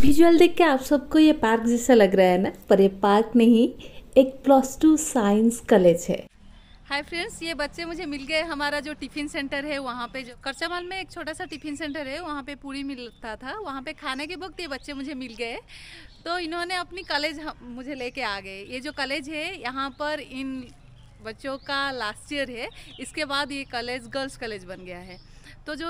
Visual देख के आप सबको ये पार्क जैसा लग रहा है ना पर ये पार्क नहीं एक प्लस टू साइंस कॉलेज है हाय फ्रेंड्स ये बच्चे मुझे मिल गए हमारा जो टिफ़िन सेंटर है वहाँ पे जो करचामाल में एक छोटा सा टिफ़िन सेंटर है वहाँ पे पूरी मिलता था वहाँ पे खाने के वक्त ये बच्चे मुझे मिल गए तो इन्होंने अपनी कॉलेज मुझे लेके आ गए ये जो कॉलेज है यहाँ पर इन बच्चों का लास्ट ईयर है इसके बाद ये कॉलेज गर्ल्स कॉलेज बन गया है तो जो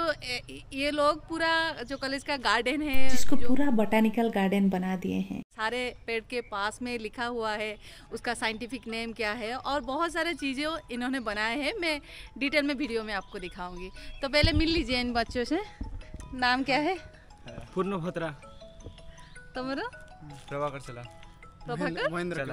ये लोग पूरा जो कॉलेज का गार्डन है जिसको पूरा बोटानिकल गार्डन बना दिए हैं सारे पेड़ के पास में लिखा हुआ है उसका साइंटिफिक नेम क्या है और बहुत सारे चीज़ें इन्होंने बनाए हैं मैं डिटेल में वीडियो में आपको दिखाऊंगी तो पहले मिल लीजिए इन बच्चों से नाम क्या है पूर्ण भोत्रा तुम्हारा प्रभाकर चला प्रभाकर महेंद्र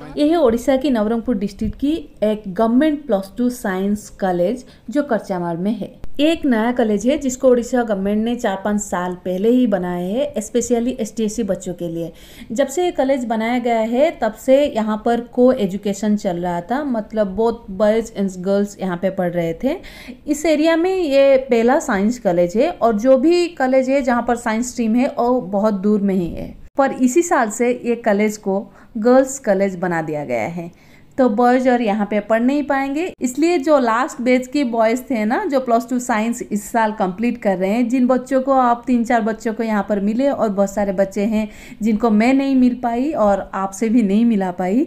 हाँ। यह ओडिशा की नवरंगपुर डिस्ट्रिक्ट की एक government plus two science college जो करचामार में है एक नया कॉलेज है जिसको उड़ीसा गवर्नमेंट ने चार पाँच साल पहले ही बनाया है स्पेशली एसटीएससी बच्चों के लिए जब से ये कॉलेज बनाया गया है तब से यहाँ पर को एजुकेशन चल रहा था मतलब बहुत बॉयज़ एंड गर्ल्स यहाँ पे पढ़ रहे थे इस एरिया में ये पहला साइंस कॉलेज है और जो भी कॉलेज है जहाँ पर साइंस स्ट्रीम है और बहुत दूर में ही है पर इसी साल से ये कॉलेज को गर्ल्स कॉलेज बना दिया गया है तो बॉयज़ और यहाँ पे पढ़ नहीं पाएंगे इसलिए जो लास्ट बेच के बॉयज़ थे ना जो प्लस टू साइंस इस साल कंप्लीट कर रहे हैं जिन बच्चों को आप तीन चार बच्चों को यहाँ पर मिले और बहुत सारे बच्चे हैं जिनको मैं नहीं मिल पाई और आपसे भी नहीं मिला पाई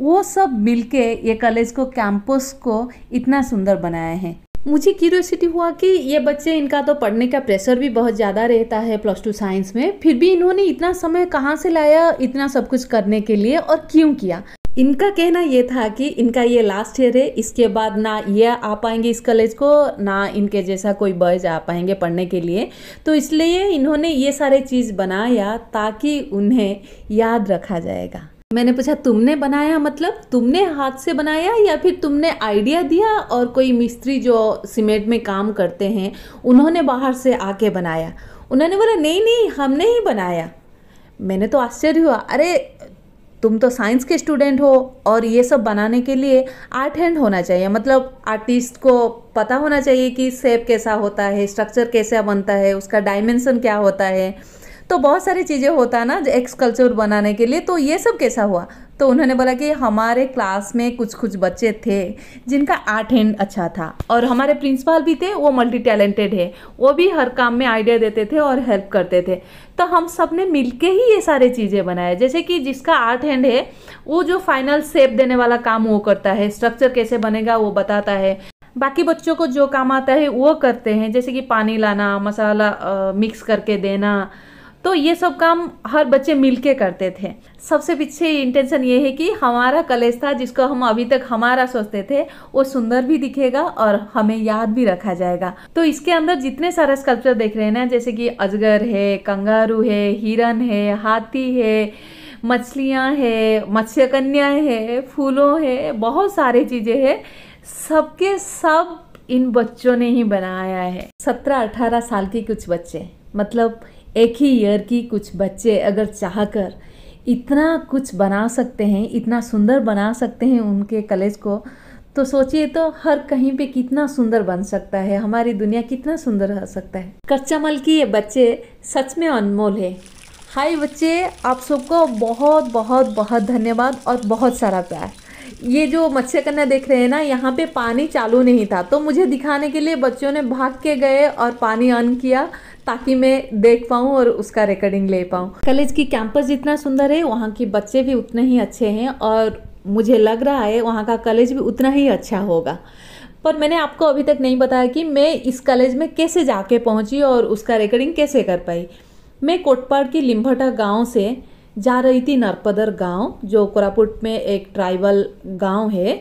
वो सब मिलके ये कॉलेज को कैंपस को इतना सुंदर बनाया है मुझे क्यूरियोसिटी हुआ कि ये बच्चे इनका तो पढ़ने का प्रेशर भी बहुत ज़्यादा रहता है प्लस टू साइंस में फिर भी इन्होंने इतना समय कहाँ से लाया इतना सब कुछ करने के लिए और क्यों किया इनका कहना ये था कि इनका ये लास्ट ईयर है इसके बाद ना ये आ पाएंगे इस कॉलेज को ना इनके जैसा कोई बॉयज आ पाएंगे पढ़ने के लिए तो इसलिए इन्होंने ये सारे चीज़ बनाया ताकि उन्हें याद रखा जाएगा मैंने पूछा तुमने बनाया मतलब तुमने हाथ से बनाया या फिर तुमने आइडिया दिया और कोई मिस्त्री जो सीमेंट में काम करते हैं उन्होंने बाहर से आके बनाया उन्होंने बोला नहीं नहीं हमने ही बनाया मैंने तो आश्चर्य हुआ अरे तुम तो साइंस के स्टूडेंट हो और ये सब बनाने के लिए आर्ट हैंड होना चाहिए मतलब आर्टिस्ट को पता होना चाहिए कि सेप कैसा होता है स्ट्रक्चर कैसा बनता है उसका डायमेंसन क्या होता है तो बहुत सारी चीज़ें होता है ना एक्स कल्चर बनाने के लिए तो ये सब कैसा हुआ तो उन्होंने बोला कि हमारे क्लास में कुछ कुछ बच्चे थे जिनका आर्ट हैंड अच्छा था और हमारे प्रिंसिपल भी थे वो मल्टी टैलेंटेड है वो भी हर काम में आइडिया देते थे और हेल्प करते थे तो हम सब ने मिल के ही ये सारे चीज़ें बनाए जैसे कि जिसका आर्ट हैंड है वो जो फाइनल सेप देने वाला काम वो करता है स्ट्रक्चर कैसे बनेगा वो बताता है बाकी बच्चों को जो काम आता है वो करते हैं जैसे कि पानी लाना मसाला आ, मिक्स करके देना तो ये सब काम हर बच्चे मिलके करते थे सबसे पीछे इंटेंशन ये है कि हमारा कलेज था जिसको हम अभी तक हमारा सोचते थे वो सुंदर भी दिखेगा और हमें याद भी रखा जाएगा तो इसके अंदर जितने सारे स्कल्पचर देख रहे हैं ना जैसे कि अजगर है कंगारू है हिरन है हाथी है मछलियाँ है मत्स्य कन्या है फूलों है बहुत सारी चीज़ें हैं सबके सब इन बच्चों ने ही बनाया है सत्रह अठारह साल के कुछ बच्चे मतलब एक ही ईयर की कुछ बच्चे अगर चाह कर इतना कुछ बना सकते हैं इतना सुंदर बना सकते हैं उनके कॉलेज को तो सोचिए तो हर कहीं पे कितना सुंदर बन सकता है हमारी दुनिया कितना सुंदर हो सकता है कच्चा मल की ये बच्चे सच में अनमोल है हाय बच्चे आप सबको बहुत बहुत बहुत धन्यवाद और बहुत सारा प्यार ये जो कन्या देख रहे हैं ना यहाँ पे पानी चालू नहीं था तो मुझे दिखाने के लिए बच्चों ने भाग के गए और पानी ऑन किया ताकि मैं देख पाऊँ और उसका रिकॉर्डिंग ले पाऊँ कॉलेज की कैंपस जितना सुंदर है वहाँ के बच्चे भी उतने ही अच्छे हैं और मुझे लग रहा है वहाँ का कॉलेज भी उतना ही अच्छा होगा पर मैंने आपको अभी तक नहीं बताया कि मैं इस कॉलेज में कैसे जाके पहुँची और उसका रिकॉर्डिंग कैसे कर पाई मैं कोटपाड़ की लिम्भटा गाँव से जा रही थी नरपदर गांव जो कोरापुट में एक ट्राइबल गांव है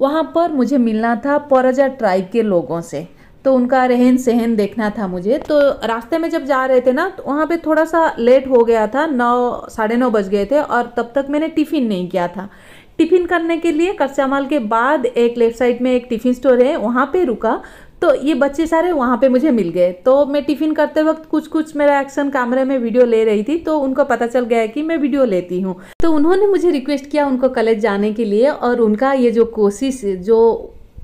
वहाँ पर मुझे मिलना था परजा ट्राइब के लोगों से तो उनका रहन सहन देखना था मुझे तो रास्ते में जब जा रहे थे ना तो वहाँ पर थोड़ा सा लेट हो गया था नौ साढ़े नौ बज गए थे और तब तक मैंने टिफ़िन नहीं किया था टिफ़िन करने के लिए कच्चा माल के बाद एक लेफ्ट साइड में एक टिफ़िन स्टोर है वहाँ पे रुका तो ये बच्चे सारे वहाँ पे मुझे मिल गए तो मैं टिफ़िन करते वक्त कुछ कुछ मेरा एक्शन कैमरे में वीडियो ले रही थी तो उनको पता चल गया कि मैं वीडियो लेती हूँ तो उन्होंने मुझे रिक्वेस्ट किया उनको कॉलेज जाने के लिए और उनका ये जो कोशिश जो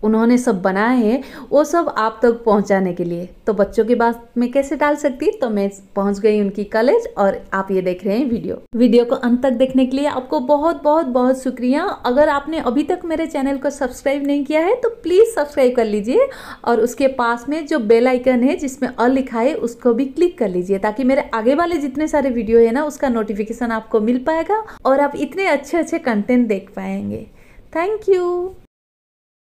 उन्होंने सब बनाए हैं वो सब आप तक पहुंचाने के लिए तो बच्चों की बात में कैसे डाल सकती तो मैं पहुंच गई उनकी कॉलेज और आप ये देख रहे हैं वीडियो वीडियो को अंत तक देखने के लिए आपको बहुत बहुत बहुत शुक्रिया अगर आपने अभी तक मेरे चैनल को सब्सक्राइब नहीं किया है तो प्लीज़ सब्सक्राइब कर लीजिए और उसके पास में जो बेल आइकन है जिसमें अलिखा है उसको भी क्लिक कर लीजिए ताकि मेरे आगे वाले जितने सारे वीडियो है ना उसका नोटिफिकेशन आपको मिल पाएगा और आप इतने अच्छे अच्छे कंटेंट देख पाएंगे थैंक यू